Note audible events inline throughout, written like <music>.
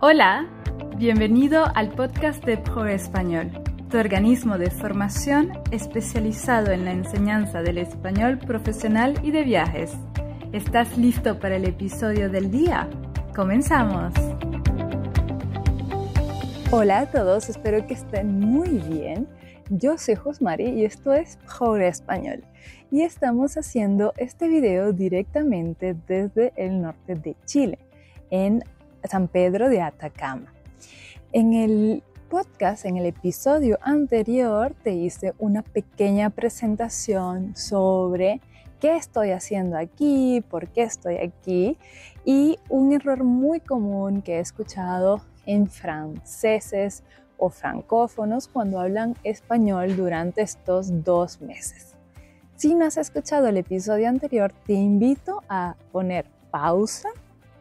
Hola, bienvenido al podcast de Pro Español, tu organismo de formación especializado en la enseñanza del español profesional y de viajes. ¿Estás listo para el episodio del día? Comenzamos. Hola a todos, espero que estén muy bien. Yo soy Josmari y esto es Pro Español y estamos haciendo este video directamente desde el norte de Chile, en San Pedro de Atacama. En el podcast, en el episodio anterior, te hice una pequeña presentación sobre qué estoy haciendo aquí, por qué estoy aquí y un error muy común que he escuchado en franceses o francófonos cuando hablan español durante estos dos meses. Si no has escuchado el episodio anterior, te invito a poner pausa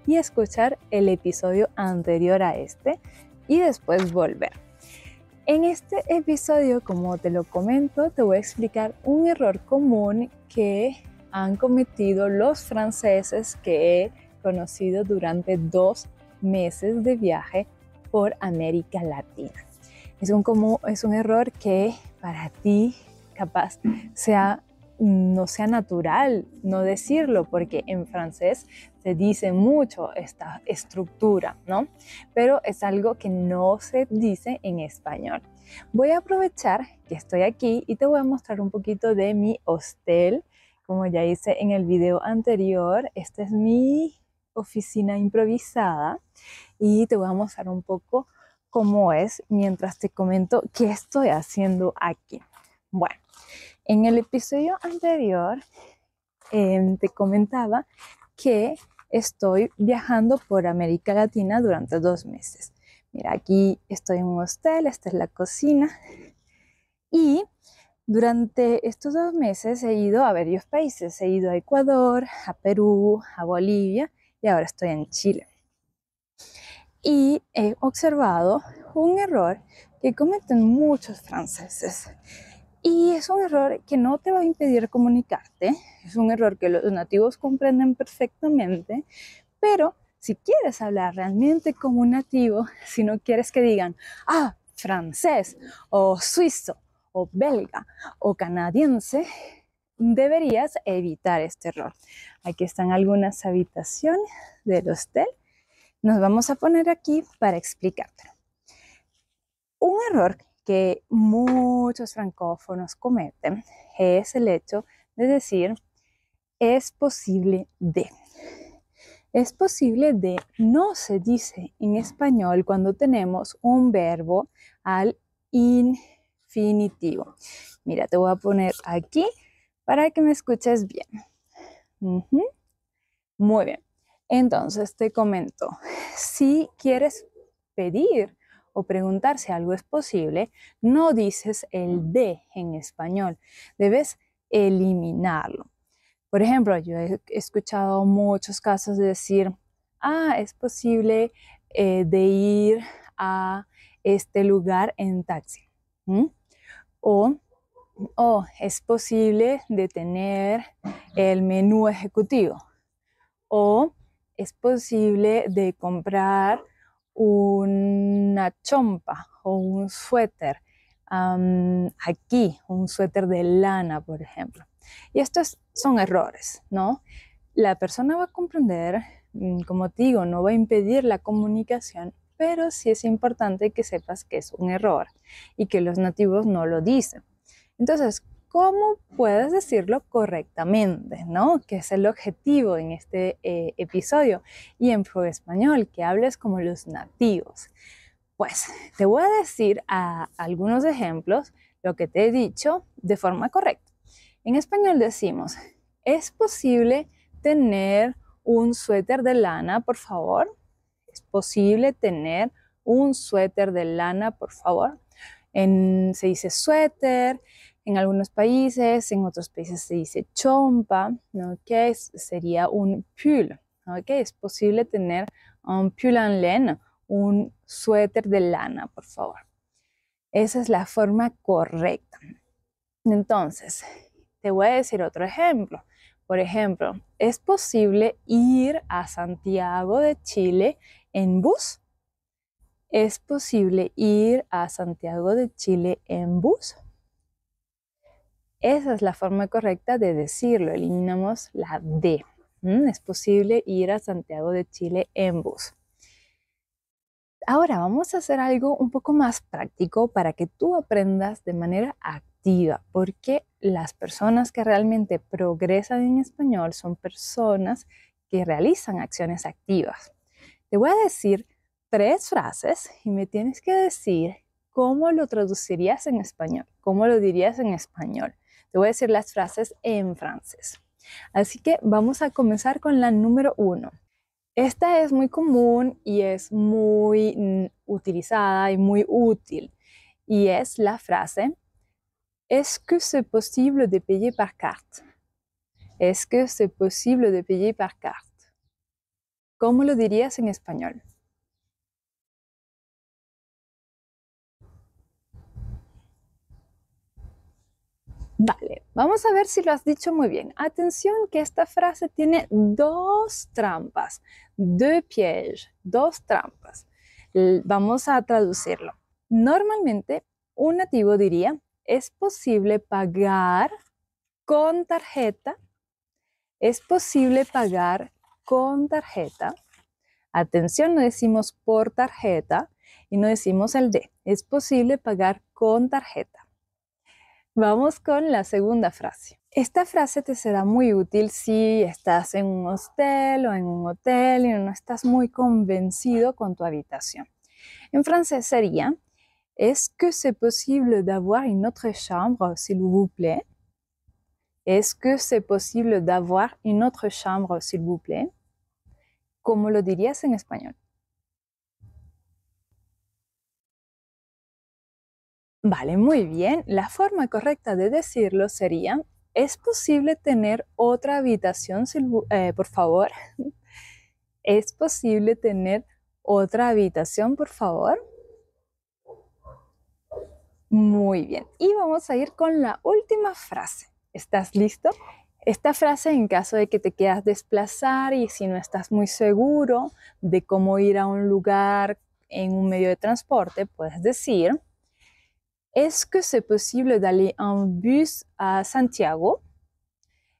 y escuchar el episodio anterior a este y después volver. En este episodio, como te lo comento, te voy a explicar un error común que han cometido los franceses que he conocido durante dos meses de viaje por América Latina. Es un, como, es un error que para ti capaz sea no sea natural no decirlo, porque en francés se dice mucho esta estructura, ¿no? Pero es algo que no se dice en español. Voy a aprovechar que estoy aquí y te voy a mostrar un poquito de mi hostel. Como ya hice en el video anterior, esta es mi oficina improvisada y te voy a mostrar un poco cómo es mientras te comento qué estoy haciendo aquí. Bueno, en el episodio anterior em, te comentaba que estoy viajando por América Latina durante dos meses. Mira, aquí estoy en un hostel, esta es la cocina. Y durante estos dos meses he ido a varios países. He ido a Ecuador, a Perú, a Bolivia y ahora estoy en Chile. Y he observado un error que cometen muchos franceses y es un error que no te va a impedir comunicarte, es un error que los nativos comprenden perfectamente, pero si quieres hablar realmente como un nativo, si no quieres que digan, ah, francés o suizo o belga o canadiense, deberías evitar este error. Aquí están algunas habitaciones del hostel. Nos vamos a poner aquí para explicártelo. Un error que muchos francófonos cometen es el hecho de decir es posible de. Es posible de no se dice en español cuando tenemos un verbo al infinitivo. Mira, te voy a poner aquí para que me escuches bien. Muy bien. Entonces te comento, si quieres pedir o preguntar si algo es posible, no dices el de en español. Debes eliminarlo. Por ejemplo, yo he escuchado muchos casos de decir, ah, es posible eh, de ir a este lugar en taxi. O, es posible de tener el menú ejecutivo. O es posible de comprar una chompa o un suéter aquí, un suéter de lana, por ejemplo. Y estos son errores, ¿no? La persona va a comprender, mm, como digo, no va a impedir la comunicación, pero sí es importante que sepas que es un error y que los nativos no lo dicen. Entonces, cómo puedes decirlo correctamente, ¿no? Que es el objetivo en este eh, episodio y en Pro Español, que hables como los nativos. Pues te voy a decir ah, algunos ejemplos lo que te he dicho de forma correcta. En español decimos, ¿es posible tener un suéter de lana, por favor? ¿Es posible tener un suéter de lana, por favor? se dice suéter, en algunos países, en otros países se dice chompa, ¿no? que sería un pull. ¿no? Que es posible tener un um, pull en len, un suéter de lana, por favor. Esa es la forma correcta. Entonces, te voy a decir otro ejemplo. Por ejemplo, ¿es posible ir a Santiago de Chile en bus? ¿Es posible ir a Santiago de Chile en bus? Esa es la forma correcta de decirlo. Eliminamos la D. Es posible ir a Santiago de Chile en bus. Ahora vamos a hacer algo un poco más práctico para que tú aprendas de manera activa, porque las personas que realmente progresan en español son personas que realizan acciones activas. Te voy a decir tres frases y me tienes que decir cómo lo traducirías en español, cómo lo dirías en español voy a decir las frases en francés. Así que vamos a comenzar con la número uno. Esta es muy común y es muy mm, utilizada y muy útil. Y es la frase, ¿Es que c'est posible de payer par carte? ¿Es que c'est posible de payer par carte? ¿Cómo lo dirías en español? Vale, vamos a ver si lo has dicho muy bien. Atención que esta frase tiene dos trampas, deux pièges, dos trampas. Vamos a traducirlo. Normalmente un nativo diría, es posible pagar con tarjeta, es posible pagar con tarjeta. Atención, no decimos por tarjeta y no decimos el de. Es posible pagar con tarjeta. Vamos con la segunda frase. Esta frase te será muy útil si estás en un hostel o en un hotel y no estás muy convencido con tu habitación. En francés sería ¿Es que c'est possible d'avoir une autre chambre, s'il vous plaît? est que c'est possible d'avoir une autre chambre, s'il vous plaît? ¿Cómo lo dirías en español? Vale, muy bien. La forma correcta de decirlo sería, ¿es posible tener otra habitación, eh, por favor? <laughs> ¿Es posible tener otra habitación, por favor? Muy bien. Y vamos a ir con la última frase. ¿Estás listo? Esta frase en caso de que te quieras desplazar y si no estás muy seguro de cómo ir a un lugar en un medio de transporte, puedes decir, ¿Es que c'est possible d'aller en bus a Santiago?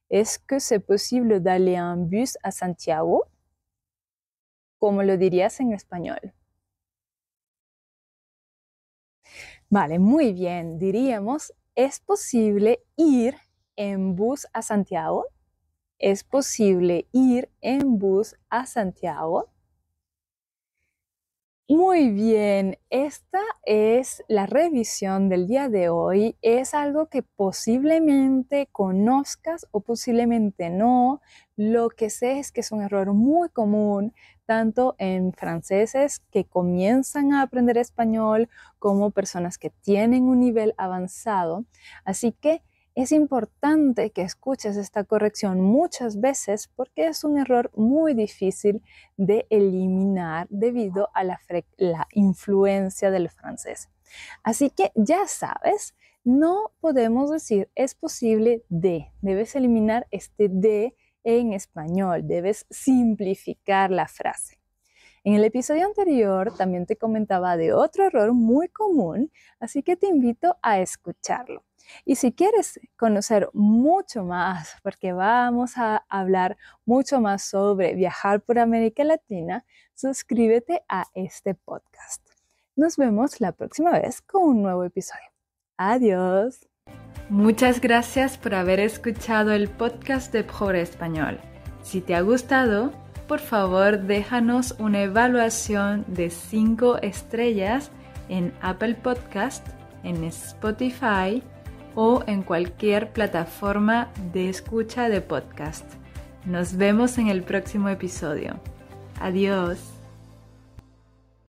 ¿Es que c'est possible d'aller en bus a Santiago? ¿Cómo lo dirías en español? Vale, muy bien. Diríamos, ¿es posible ir en bus a Santiago? ¿Es posible ir en bus a Santiago? Muy bien, esta es la revisión del día de hoy. Es algo que posiblemente conozcas o posiblemente no. Lo que sé es que es un error muy común, tanto en franceses que comienzan a aprender español como personas que tienen un nivel avanzado. Así que es importante que escuches esta corrección muchas veces porque es un error muy difícil de eliminar debido a la, influencia del francés. Así que ya sabes, no podemos decir es posible de. Debes eliminar este de en español, debes simplificar la frase. En el episodio anterior también te comentaba de otro error muy común, así que te invito a escucharlo. Y si quieres conocer mucho más, porque vamos a hablar mucho más sobre viajar por América Latina, suscríbete a este podcast. Nos vemos la próxima vez con un nuevo episodio. Adiós. Muchas gracias por haber escuchado el podcast de Pobre Español. Si te ha gustado, por favor déjanos una evaluación de 5 estrellas en Apple Podcast, en Spotify, o en cualquier plataforma de escucha de podcast. Nos vemos en el próximo episodio. Adiós.